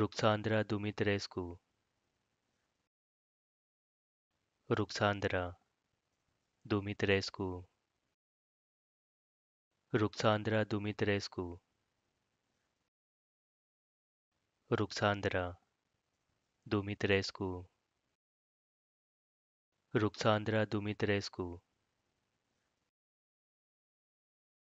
रुक्सांद्रा दुमित्रेस्कु रुक्सांद्रा दुमित्रेस्कु रुक्सांद्रा दुमित्रेस्कु रुक्सांद्रा दुमित्रेस्कु रुक्सांद्रा दुमित्रेस्कु